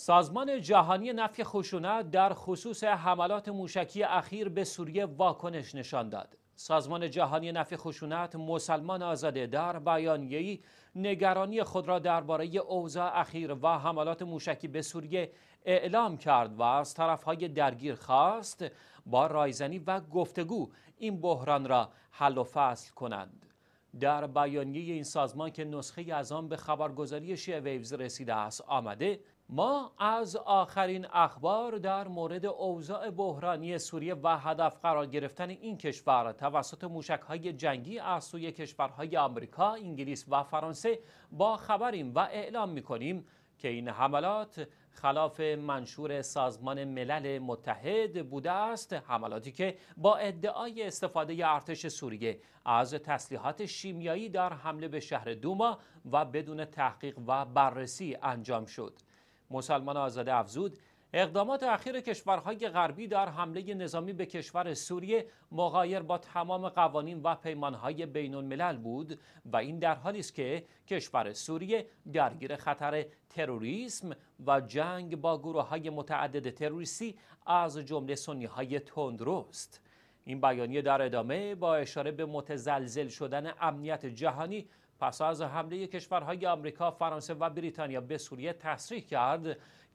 سازمان جهانی نفی خشونت در خصوص حملات موشکی اخیر به سوریه واکنش نشان داد. سازمان جهانی نفی خشونت مسلمان آزاده در بیانیه‌ای نگرانی خود را درباره اوضاع اخیر و حملات موشکی به سوریه اعلام کرد و از طرفهای درگیر خواست با رایزنی و گفتگو این بحران را حل و فصل کنند. در بیانیه این سازمان که نسخه از آن به خبرگزاری شیعه ویوز رسیده است آمده ما از آخرین اخبار در مورد اوضاع بحرانی سوریه و هدف قرار گرفتن این کشور توسط موشک های جنگی از سوی کشورهای آمریکا، انگلیس و فرانسه با خبریم و اعلام می کنیم که این حملات خلاف منشور سازمان ملل متحد بوده است حملاتی که با ادعای استفاده ارتش سوریه از تسلیحات شیمیایی در حمله به شهر دوما و بدون تحقیق و بررسی انجام شد مسلمان آزاده افزود اقدامات اخیر کشورهای غربی در حمله نظامی به کشور سوریه مغایر با تمام قوانین و پیمانهای بین الملل بود و این در حالی است که کشور سوریه درگیر خطر تروریسم و جنگ با گروه های متعدد تروریستی از جمله سنی های تندروست. این بیانیه در ادامه با اشاره به متزلزل شدن امنیت جهانی پس از حمله کشورهای آمریکا، فرانسه و بریتانیا به سوریه تصریح کرد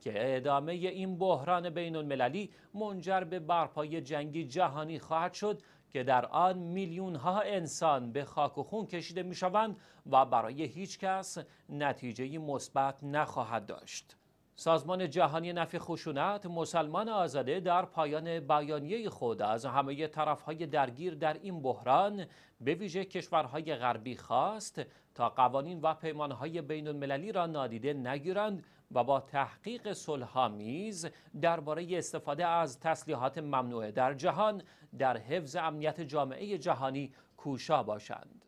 که ادامه این بحران بین المللی منجر به برپای جنگی جهانی خواهد شد که در آن میلیون ها انسان به خاک و خون کشیده می شوند و برای هیچ کس نتیجه مثبت نخواهد داشت. سازمان جهانی نفی خشونت مسلمان آزاده در پایان بیانیه خود از همه طرفهای درگیر در این بحران به ویژه کشورهای غربی خواست تا قوانین و پیمانهای بین المللی را نادیده نگیرند و با تحقیق صلحآمیز درباره استفاده از تسلیحات ممنوعه در جهان در حفظ امنیت جامعه جهانی کوشا باشند.